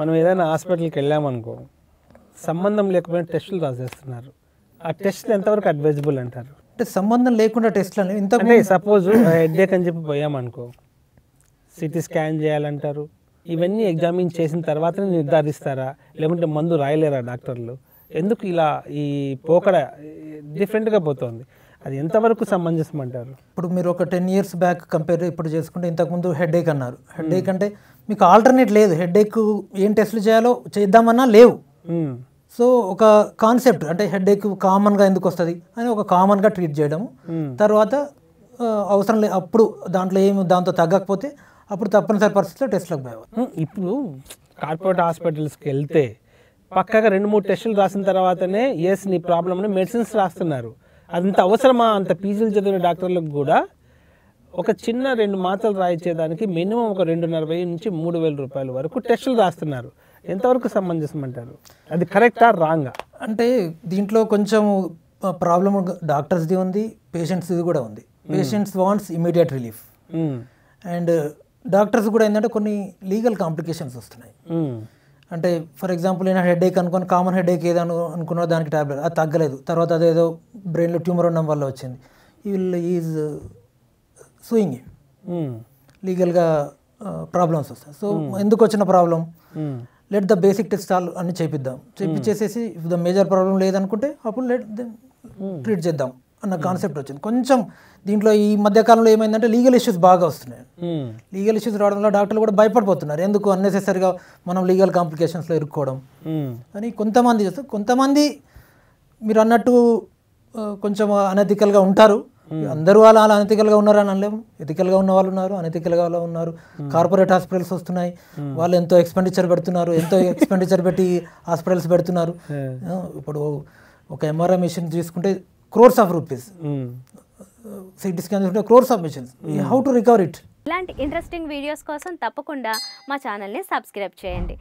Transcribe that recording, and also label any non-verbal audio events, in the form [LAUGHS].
మనం ఏదైనా హాస్పిటల్కి వెళ్ళామనుకో సంబంధం లేకపోయినా టెస్టులు రాసేస్తున్నారు ఆ టెస్ట్లు ఎంతవరకు అడ్వైజబుల్ అంటారు అంటే సంబంధం లేకుండా టెస్టులు ఇంత సపోజ్ హెడ్డేక్ అని చెప్పి పోయామనుకో సిటీ స్కాన్ చేయాలంటారు ఇవన్నీ ఎగ్జామిన్ చేసిన తర్వాతనే నిర్ధారిస్తారా లేకుంటే మందు రాయలేరా డాక్టర్లు ఎందుకు ఇలా ఈ పోకడ డిఫరెంట్గా పోతుంది అది ఎంతవరకు సమంజసం అంటారు ఇప్పుడు మీరు ఒక టెన్ ఇయర్స్ బ్యాక్ కంపేర్ ఇప్పుడు చేసుకుంటే ఇంతకుముందు హెడ్ ఏక్ అన్నారు హెడ్ ఏక్ అంటే మీకు ఆల్టర్నేట్ లేదు హెడ్ ఏక్ ఏం టెస్ట్లు చేయాలో చేద్దామన్నా లేవు సో ఒక కాన్సెప్ట్ అంటే హెడ్ ఏక్ కామన్గా ఎందుకు వస్తుంది అని ఒక కామన్గా ట్రీట్ చేయడం తర్వాత అవసరం లే అప్పుడు దాంట్లో ఏమి దాంతో తగ్గకపోతే అప్పుడు తప్పనిసరి పరిస్థితిలో టెస్ట్లకు పోయేవారు ఇప్పుడు కార్పొరేట్ హాస్పిటల్స్కి వెళ్తే పక్కగా రెండు మూడు టెస్టులు రాసిన తర్వాతనే ఎస్ నీ ప్రాబ్లమ్ని మెడిసిన్స్ రాస్తున్నారు అంత అవసరమా అంత పీజీలు చదివిన డాక్టర్లకు కూడా ఒక చిన్న రెండు మాత్రలు రాయించేదానికి మినిమం ఒక రెండున్నర వెయ్యి నుంచి మూడు వేల రూపాయల వరకు టెస్టులు రాస్తున్నారు ఎంతవరకు సమంజసం అంటారు అది కరెక్టా రాంగా అంటే దీంట్లో కొంచెం ప్రాబ్లం డాక్టర్స్ది ఉంది పేషెంట్స్ది కూడా ఉంది patients wants immediate relief and doctors కూడా ఏంటంటే కొన్ని లీగల్ కాంప్లికేషన్స్ వస్తున్నాయి అంటే ఫర్ ఎగ్జాంపుల్ నేను హెడ్ ఏక్ అనుకుని కామన్ హెడ్ ఏక్ ఏదో అనుకున్న దానికి ట్యాబ్లెట్ అది తగ్గలేదు తర్వాత అదేదో బ్రెయిన్లో ట్యూమర్ ఉండడం వల్ల వచ్చింది విల్ ఈజ్ సూయింగ్ లీగల్గా ప్రాబ్లమ్స్ వస్తాయి సో hmm. ఎందుకు వచ్చిన problem let the basic test all అని చేపిద్దాం చేపించేసేసి ద మేజర్ ప్రాబ్లం లేదనుకుంటే అప్పుడు లెట్ ట్రీట్ hmm. చేద్దాం అన్న కాన్సెప్ట్ hmm. వచ్చింది కొంచెం దీంట్లో ఈ మధ్యకాలంలో ఏమైందంటే లీగల్ ఇష్యూస్ బాగా వస్తున్నాయి లీగల్ ఇష్యూస్ రావడం వల్ల డాక్టర్లు కూడా భయపడిపోతున్నారు ఎందుకు అన్నెసెసరీగా మనం లీగల్ కాంప్లికేషన్స్లో ఇరుక్కోవడం hmm. అని కొంతమంది చేస్తారు కొంతమంది మీరు అన్నట్టు కొంచెం అనెథికల్గా ఉంటారు hmm. అందరూ అలా అలా అనెథికల్గా ఉన్నారు అని అనలేము ఎథికల్గా ఉన్న వాళ్ళు ఉన్నారు అనెథికల్గా ఉన్నారు కార్పొరేట్ హాస్పిటల్స్ వస్తున్నాయి వాళ్ళు ఎంతో ఎక్స్పెండిచర్ పెడుతున్నారు ఎంతో ఎక్స్పెండిచర్ [LAUGHS] పెట్టి హాస్పిటల్స్ పెడుతున్నారు ఇప్పుడు ఒక ఎంఆర్ఐ మిషన్ తీసుకుంటే crores of rupees CT scan చూసుకుంటే crores of machines how to recover it ఇలాంటి ఇంట్రెస్టింగ్ వీడియోస్ కోసం తప్పకుండా మా ఛానల్ని సబ్స్క్రైబ్ చేయండి